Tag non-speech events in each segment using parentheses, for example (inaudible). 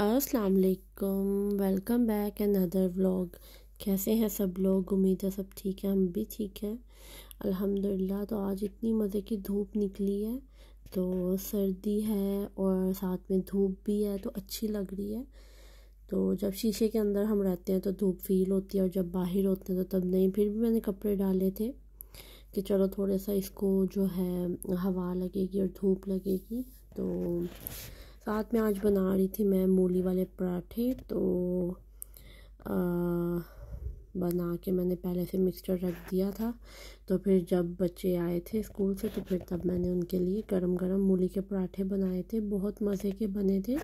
अस्सलाम वालेकुम welcome back another vlog कैसे हैं सब लोग उम्मीद है सब ठीक है हम भी ठीक हैं अल्हम्दुलिल्लाह तो आज इतनी मज़े की धूप निकली है तो सर्दी है और साथ में धूप भी है तो अच्छी लग रही है तो जब शीशे के अंदर हम रहते हैं तो धूप फील होती है और जब बाहर होते हैं तो तब नहीं फिर भी मैंने कपड़े डाले थे कि चलो थोड़ा सा इसको जो है हवा लगेगी और धूप लगेगी तो साथ में आज बना रही थी मैं मूली वाले पराठे तो आ, बना के मैंने पहले से मिक्सचर रख दिया था तो फिर जब बच्चे आए थे स्कूल से तो फिर तब मैंने उनके लिए गरम गरम मूली के पराठे बनाए थे बहुत मज़े के बने थे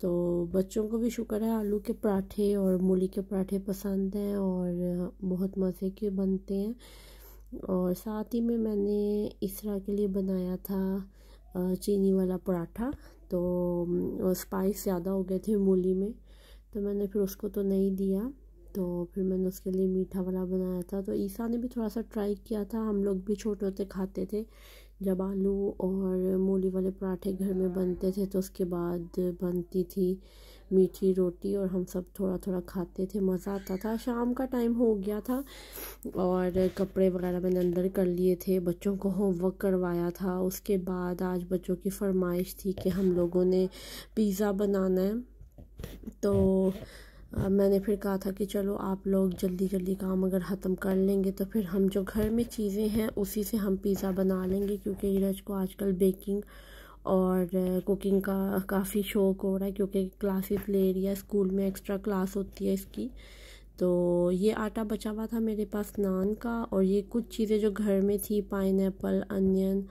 तो बच्चों को भी शुक्र है आलू के पराठे और मूली के पराठे पसंद हैं और बहुत मज़े के बनते हैं और साथ ही में मैंने इसरा के लिए बनाया था चीनी वाला पराठा तो स्पाइस ज़्यादा हो गए थे मूली में तो मैंने फिर उसको तो नहीं दिया तो फिर मैंने उसके लिए मीठा वाला बनाया था तो ईसा ने भी थोड़ा सा ट्राई किया था हम लोग भी छोटे होते खाते थे जब आलू और मूली वाले पराठे घर में बनते थे तो उसके बाद बनती थी मीठी रोटी और हम सब थोड़ा थोड़ा खाते थे मज़ा आता था शाम का टाइम हो गया था और कपड़े वगैरह मैंने अंदर कर लिए थे बच्चों को होमवर्क करवाया था उसके बाद आज बच्चों की फरमाइश थी कि हम लोगों ने पिज़्ज़ा बनाना है तो मैंने फिर कहा था कि चलो आप लोग जल्दी जल्दी काम अगर ख़त्म कर लेंगे तो फिर हम जो घर में चीज़ें हैं उसी से हम पिज़्ज़ा बना लेंगे क्योंकि ईरज को आजकल बेकिंग और कुकिंग का काफ़ी शौक़ हो रहा है क्योंकि क्लासेस ले रही है स्कूल में एक्स्ट्रा क्लास होती है इसकी तो ये आटा बचा हुआ था मेरे पास नान का और ये कुछ चीज़ें जो घर में थी पाइन एप्पल अनियन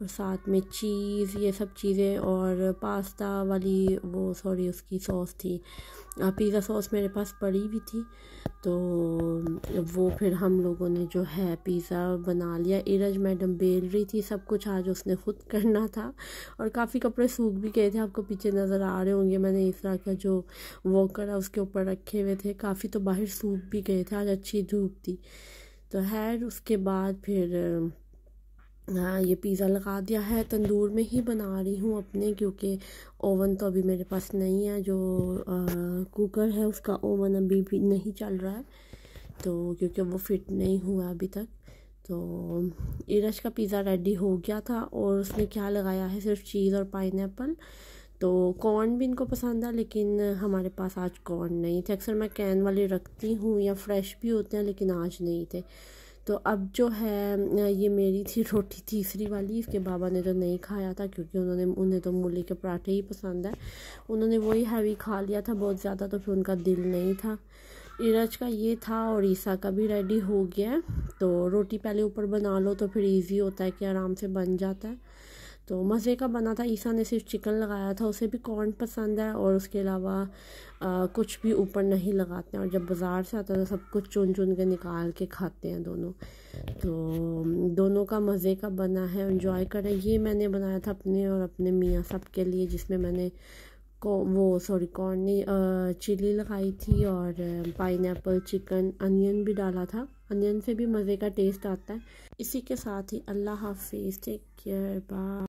और साथ में चीज़ ये सब चीज़ें और पास्ता वाली वो सॉरी उसकी सॉस थी पिज़्ज़ा सॉस मेरे पास पड़ी भी थी तो वो फिर हम लोगों ने जो है पिज़्ज़ा बना लिया इरज मैडम बेल रही थी सब कुछ आज उसने खुद (laughs) करना था और काफ़ी कपड़े सूख भी गए थे आपको पीछे नज़र आ रहे होंगे मैंने इस तरह का जो वॉकर है उसके ऊपर रखे हुए थे काफ़ी तो बाहर सूख भी गए थे आज अच्छी धूप थी तो है उसके बाद फिर ये पिज़्ज़ा लगा दिया है तंदूर में ही बना रही हूँ अपने क्योंकि ओवन तो अभी मेरे पास नहीं है जो आ, कुकर है उसका ओवन अभी भी नहीं चल रहा है तो क्योंकि वो फिट नहीं हुआ अभी तक तो इरश का पिज़्ज़ा रेडी हो गया था और उसने क्या लगाया है सिर्फ चीज़ और पाइन तो कॉर्न भी इनको पसंद है लेकिन हमारे पास आज कॉर्न नहीं थे अक्सर मैं कैन वाले रखती हूँ या फ्रेश भी होते हैं लेकिन आज नहीं थे तो अब जो है ये मेरी थी रोटी तीसरी वाली इसके बाबा ने तो नहीं खाया था क्योंकि उन्होंने उन्हें तो मूली के पराठे ही पसंद है उन्होंने वही हैवी खा लिया था बहुत ज़्यादा तो फिर उनका दिल नहीं था इरज का ये था और ईसा का भी रेडी हो गया तो रोटी पहले ऊपर बना लो तो फिर ईजी होता है कि आराम से बन जाता है तो मज़े का बना था ईसा ने सिर्फ चिकन लगाया था उसे भी कॉर्न पसंद है और उसके अलावा कुछ भी ऊपर नहीं लगाते हैं और जब बाज़ार से आता है तो सब कुछ चुन चुन के निकाल के खाते हैं दोनों तो दोनों का मज़े का बना है इन्जॉय करें ये मैंने बनाया था अपने और अपने मियाँ सब के लिए जिसमें मैंने को वो सॉरी कॉर्नी चिली लगाई थी और पाइन चिकन अनियन भी डाला था अनियन से भी मज़े का टेस्ट आता है इसी के साथ ही अल्लाह हाफिज़ टेक केयर बाय